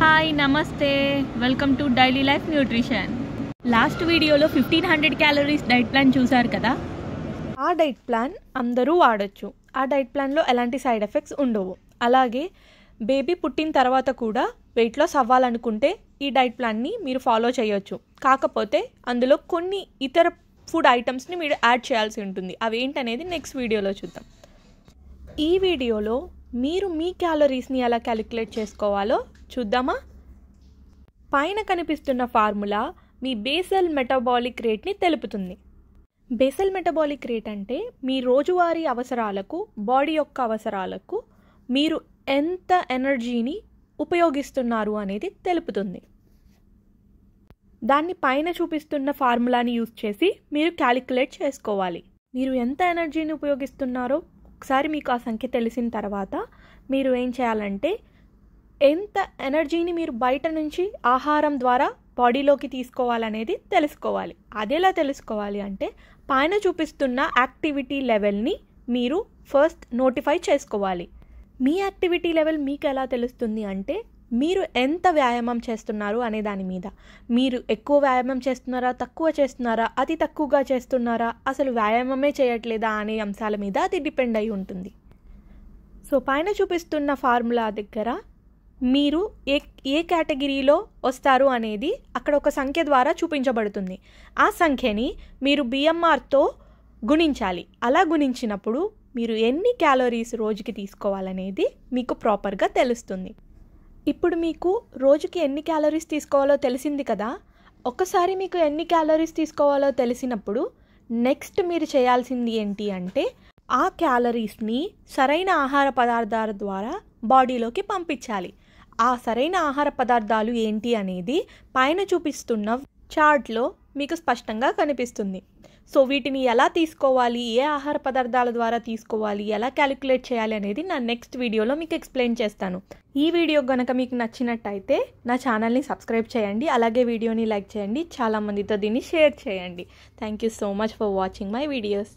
hi నమస్తే welcome to daily life nutrition last వీడియోలో fifteen hundred calories diet plan చూసారు కదా ఆ డైట్ ప్లాన్ అందరూ వాడచ్చు ఆ డైట్ ప్లాన్లో ఎలాంటి సైడ్ ఎఫెక్ట్స్ ఉండవు అలాగే బేబీ పుట్టిన తర్వాత కూడా వెయిట్ లాస్ అవ్వాలనుకుంటే ఈ డైట్ ప్లాన్ని మీరు ఫాలో చేయొచ్చు కాకపోతే అందులో కొన్ని ఇతర ఫుడ్ ఐటమ్స్ని మీరు యాడ్ చేయాల్సి ఉంటుంది అవి ఏంటనేది నెక్స్ట్ వీడియోలో చూద్దాం ఈ వీడియోలో మీరు మీ క్యాలరీస్ని ఎలా క్యాలిక్యులేట్ చేసుకోవాలో చూద్దామా పైన కనిపిస్తున్న ఫార్ములా మీ బేసల్ మెటబాలిక్ రేట్ని తెలుపుతుంది బేసల్ మెటబాలిక్ రేట్ అంటే మీ రోజువారీ అవసరాలకు బాడీ యొక్క అవసరాలకు మీరు ఎంత ఎనర్జీని ఉపయోగిస్తున్నారు అనేది తెలుపుతుంది దాన్ని పైన చూపిస్తున్న ఫార్ములాని యూజ్ చేసి మీరు క్యాలిక్యులేట్ చేసుకోవాలి మీరు ఎంత ఎనర్జీని ఉపయోగిస్తున్నారో ఒకసారి మీకు ఆ సంఖ్య తెలిసిన తర్వాత మీరు ఏం చేయాలంటే ఎంత ఎనర్జీని మీరు బయట నుంచి ఆహారం ద్వారా బాడీలోకి తీసుకోవాలనేది తెలుసుకోవాలి అదేలా తెలుసుకోవాలి అంటే పైన చూపిస్తున్న యాక్టివిటీ లెవెల్ని మీరు ఫస్ట్ నోటిఫై చేసుకోవాలి మీ యాక్టివిటీ లెవెల్ మీకు ఎలా తెలుస్తుంది అంటే మీరు ఎంత వ్యాయామం చేస్తున్నారు అనే దాని మీద మీరు ఎక్కువ వ్యాయామం చేస్తున్నారా తక్కువ చేస్తున్నారా అతి తక్కువగా చేస్తున్నారా అసలు వ్యాయామమే చేయట్లేదా అనే అంశాల మీద అది డిపెండ్ అయి ఉంటుంది సో పైన చూపిస్తున్న ఫార్ములా దగ్గర మీరు ఏ ఏ కేటగిరీలో వస్తారు అనేది అక్కడ ఒక సంఖ్య ద్వారా చూపించబడుతుంది ఆ సంఖ్యని మీరు బిఎంఆర్తో గుణించాలి అలా గుణించినప్పుడు మీరు ఎన్ని క్యాలరీస్ రోజుకి తీసుకోవాలనేది మీకు ప్రాపర్గా తెలుస్తుంది ఇప్పుడు మీకు రోజుకి ఎన్ని క్యాలరీస్ తీసుకోవాలో తెలిసింది కదా ఒకసారి మీకు ఎన్ని క్యాలరీస్ తీసుకోవాలో తెలిసినప్పుడు నెక్స్ట్ మీరు చేయాల్సింది ఏంటి అంటే ఆ క్యాలరీస్ని సరైన ఆహార పదార్థాల ద్వారా బాడీలోకి పంపించాలి ఆ సరైన ఆహార పదార్థాలు ఏంటి అనేది పైన చూపిస్తున్న చార్ట్లో మీకు స్పష్టంగా కనిపిస్తుంది సో వీటిని ఎలా తీసుకోవాలి ఏ ఆహార పదార్థాల ద్వారా తీసుకోవాలి ఎలా క్యాలిక్యులేట్ చేయాలి అనేది నా నెక్స్ట్ వీడియోలో మీకు ఎక్స్ప్లెయిన్ చేస్తాను ఈ వీడియో కనుక మీకు నచ్చినట్టయితే నా ఛానల్ని సబ్స్క్రైబ్ చేయండి అలాగే వీడియోని లైక్ చేయండి చాలామందితో దీన్ని షేర్ చేయండి thank you so much for watching my videos